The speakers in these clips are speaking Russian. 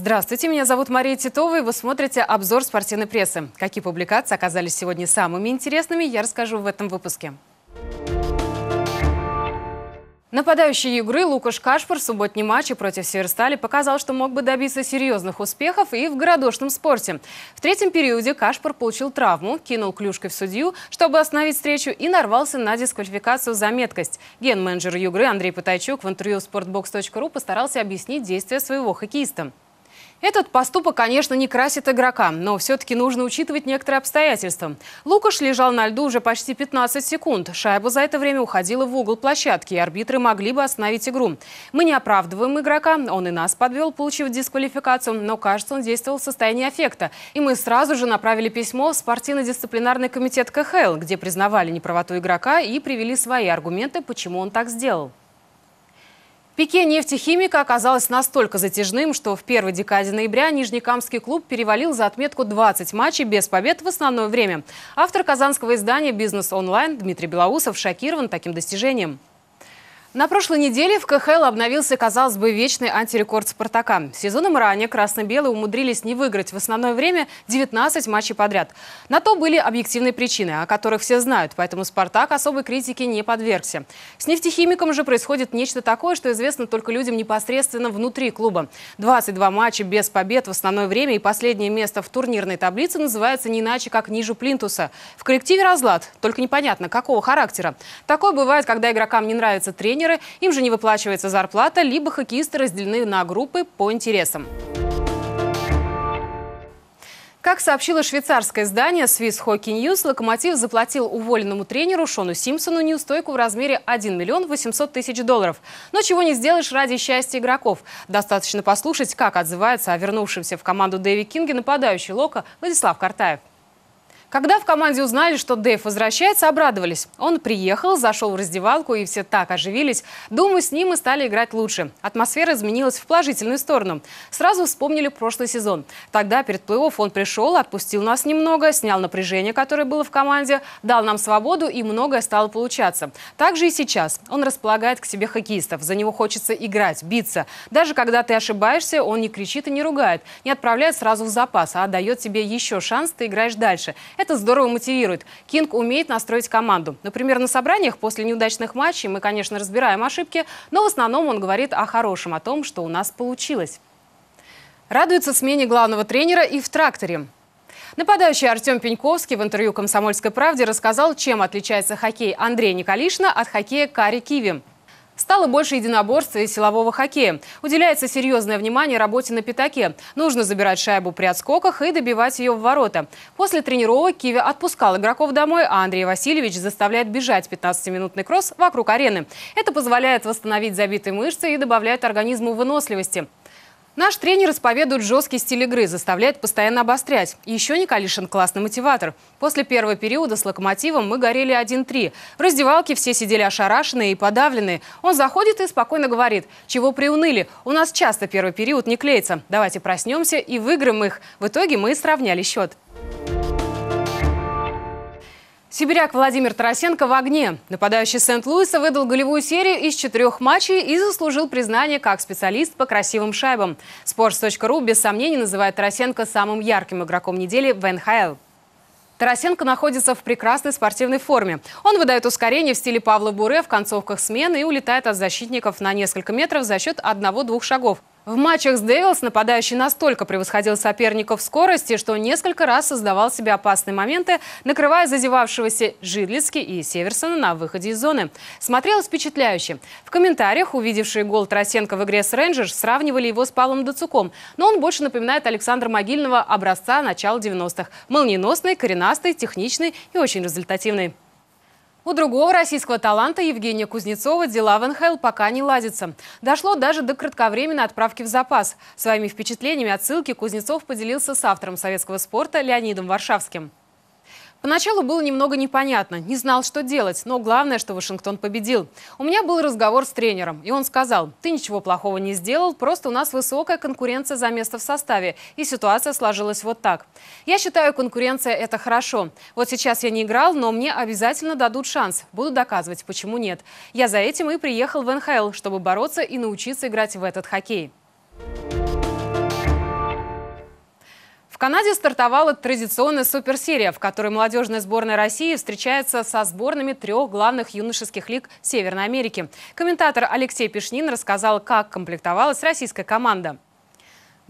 Здравствуйте, меня зовут Мария Титова, и вы смотрите обзор спортивной прессы. Какие публикации оказались сегодня самыми интересными, я расскажу в этом выпуске. Нападающий игры Лукаш Кашпор в субботнем матче против Северстали показал, что мог бы добиться серьезных успехов и в городошном спорте. В третьем периоде Кашпор получил травму, кинул клюшкой в судью, чтобы остановить встречу и нарвался на дисквалификацию за меткость. Ген-менеджер игры Андрей Потайчук в интервью sportbox.ru постарался объяснить действия своего хоккеиста. Этот поступок, конечно, не красит игрока, но все-таки нужно учитывать некоторые обстоятельства. Лукаш лежал на льду уже почти 15 секунд. Шайба за это время уходила в угол площадки, и арбитры могли бы остановить игру. Мы не оправдываем игрока, он и нас подвел, получив дисквалификацию, но, кажется, он действовал в состоянии аффекта. И мы сразу же направили письмо в спортивно-дисциплинарный комитет КХЛ, где признавали неправоту игрока и привели свои аргументы, почему он так сделал. Пике нефтехимика оказалось настолько затяжным, что в первой декаде ноября Нижнекамский клуб перевалил за отметку 20 матчей без побед в основное время. Автор казанского издания «Бизнес онлайн» Дмитрий Белоусов шокирован таким достижением. На прошлой неделе в КХЛ обновился, казалось бы, вечный антирекорд «Спартака». Сезоном ранее красно-белые умудрились не выиграть в основное время 19 матчей подряд. На то были объективные причины, о которых все знают, поэтому «Спартак» особой критики не подвергся. С нефтехимиком же происходит нечто такое, что известно только людям непосредственно внутри клуба. 22 матча без побед в основное время и последнее место в турнирной таблице называется не иначе, как ниже плинтуса. В коллективе разлад, только непонятно, какого характера. Такое бывает, когда игрокам не нравится тренер, тренеры, им же не выплачивается зарплата, либо хоккеисты разделены на группы по интересам. Как сообщило швейцарское издание Swiss Hockey News, «Локомотив» заплатил уволенному тренеру Шону Симпсону неустойку в размере 1 миллион 800 тысяч долларов. Но чего не сделаешь ради счастья игроков. Достаточно послушать, как отзывается о вернувшемся в команду Дэви Кинге нападающий Лока Владислав Картаев. Когда в команде узнали, что Дэйв возвращается, обрадовались. Он приехал, зашел в раздевалку, и все так оживились. Думаю, с ним мы стали играть лучше. Атмосфера изменилась в положительную сторону. Сразу вспомнили прошлый сезон. Тогда перед плей-офф он пришел, отпустил нас немного, снял напряжение, которое было в команде, дал нам свободу, и многое стало получаться. Также и сейчас. Он располагает к себе хоккеистов. За него хочется играть, биться. Даже когда ты ошибаешься, он не кричит и не ругает, не отправляет сразу в запас, а дает тебе еще шанс, ты играешь дальше. Это здорово мотивирует. Кинг умеет настроить команду. Например, на собраниях после неудачных матчей мы, конечно, разбираем ошибки, но в основном он говорит о хорошем, о том, что у нас получилось. Радуется смене главного тренера и в тракторе. Нападающий Артем Пеньковский в интервью «Комсомольской правде» рассказал, чем отличается хоккей Андрея Николишина от хоккея Кари Киви. Стало больше единоборств и силового хоккея. Уделяется серьезное внимание работе на пятаке. Нужно забирать шайбу при отскоках и добивать ее в ворота. После тренировок Киви отпускал игроков домой, а Андрей Васильевич заставляет бежать 15-минутный кросс вокруг арены. Это позволяет восстановить забитые мышцы и добавляет организму выносливости. Наш тренер исповедует жесткий стиль игры, заставляет постоянно обострять. Еще не Калишин классный мотиватор. После первого периода с «Локомотивом» мы горели 1-3. В раздевалке все сидели ошарашенные и подавленные. Он заходит и спокойно говорит, чего приуныли, у нас часто первый период не клеится. Давайте проснемся и выиграем их. В итоге мы сравняли счет. Сибиряк Владимир Тарасенко в огне. Нападающий Сент-Луиса выдал голевую серию из четырех матчей и заслужил признание как специалист по красивым шайбам. Sports.ru без сомнений называет Тарасенко самым ярким игроком недели в НХЛ. Тарасенко находится в прекрасной спортивной форме. Он выдает ускорение в стиле Павла Буре в концовках смены и улетает от защитников на несколько метров за счет одного-двух шагов. В матчах с Дэвилс нападающий настолько превосходил соперников в скорости, что несколько раз создавал себе опасные моменты, накрывая зазевавшегося Жидлицки и Северсона на выходе из зоны. Смотрелось впечатляюще. В комментариях увидевшие гол Тросенко в игре с Рейнджерс сравнивали его с Павлом Дацуком, но он больше напоминает Александра Могильного образца начала 90-х. Молниеносный, коренастый, техничный и очень результативный. У другого российского таланта Евгения Кузнецова дела в НХЛ пока не ладятся. Дошло даже до кратковременной отправки в запас. Своими впечатлениями от ссылки Кузнецов поделился с автором советского спорта Леонидом Варшавским. Поначалу было немного непонятно, не знал, что делать, но главное, что Вашингтон победил. У меня был разговор с тренером, и он сказал, ты ничего плохого не сделал, просто у нас высокая конкуренция за место в составе, и ситуация сложилась вот так. Я считаю, конкуренция – это хорошо. Вот сейчас я не играл, но мне обязательно дадут шанс, буду доказывать, почему нет. Я за этим и приехал в НХЛ, чтобы бороться и научиться играть в этот хоккей. Канаде стартовала традиционная суперсерия, в которой молодежная сборная России встречается со сборными трех главных юношеских лиг Северной Америки. Комментатор Алексей Пешнин рассказал, как комплектовалась российская команда.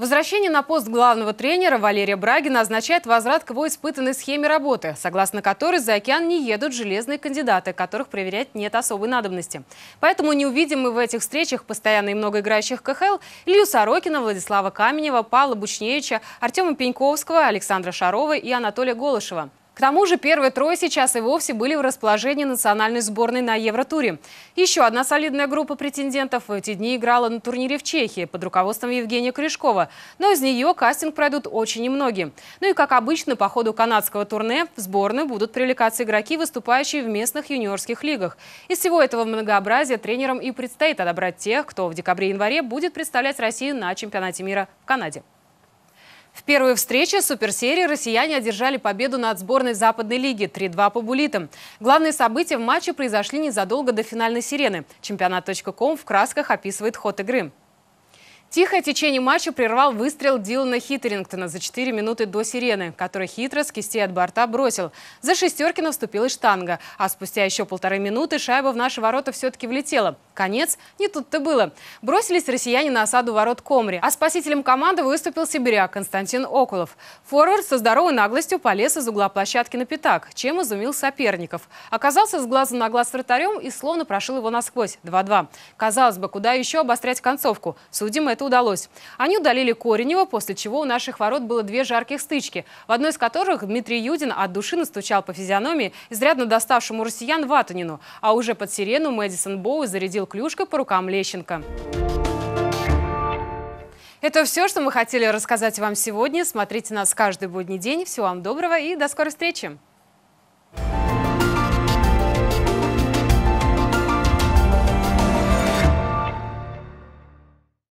Возвращение на пост главного тренера Валерия Брагина означает возврат к его испытанной схеме работы, согласно которой за океан не едут железные кандидаты, которых проверять нет особой надобности. Поэтому не увидим мы в этих встречах постоянно и многоиграющих КХЛ Илью Сорокина, Владислава Каменева, Павла Бучневича, Артема Пеньковского, Александра Шарова и Анатолия Голышева. К тому же первые трое сейчас и вовсе были в расположении национальной сборной на Евротуре. Еще одна солидная группа претендентов в эти дни играла на турнире в Чехии под руководством Евгения Крышкова. Но из нее кастинг пройдут очень немногие. Ну и, как обычно, по ходу канадского турне в сборную будут привлекаться игроки, выступающие в местных юниорских лигах. Из всего этого многообразия тренерам и предстоит отобрать тех, кто в декабре-январе будет представлять Россию на чемпионате мира в Канаде. В первой встрече суперсерии россияне одержали победу над сборной Западной лиги 3-2 по булитам. Главные события в матче произошли незадолго до финальной сирены. Чемпионат.ком в красках описывает ход игры. Тихое течение матча прервал выстрел Дилана Хитерингтона за 4 минуты до сирены, который хитро с кистей от борта бросил. За Шестеркина вступила штанга, а спустя еще полторы минуты шайба в наши ворота все-таки влетела. Конец не тут-то было. Бросились россияне на осаду ворот Комри, а спасителем команды выступил сибиряк Константин Окулов. Форвард со здоровой наглостью полез из угла площадки на пятак, чем изумил соперников. Оказался с глазу на глаз вратарем и словно прошил его насквозь 2-2. Казалось бы, куда еще обострять концовку? Судим это это удалось. Они удалили Коренева, после чего у наших ворот было две жарких стычки, в одной из которых Дмитрий Юдин от души настучал по физиономии, изрядно доставшему россиян Ватунину, а уже под сирену Мэдисон Боу зарядил клюшкой по рукам Лещенко. Это все, что мы хотели рассказать вам сегодня. Смотрите нас каждый будний день. Всего вам доброго и до скорой встречи!